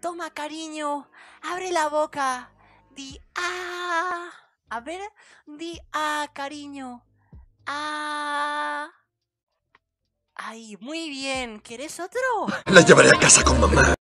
Toma cariño, abre la boca, di ah. A ver, di ah, cariño. Ah. Ay, muy bien. ¿Quieres otro? La llevaré a casa con mamá.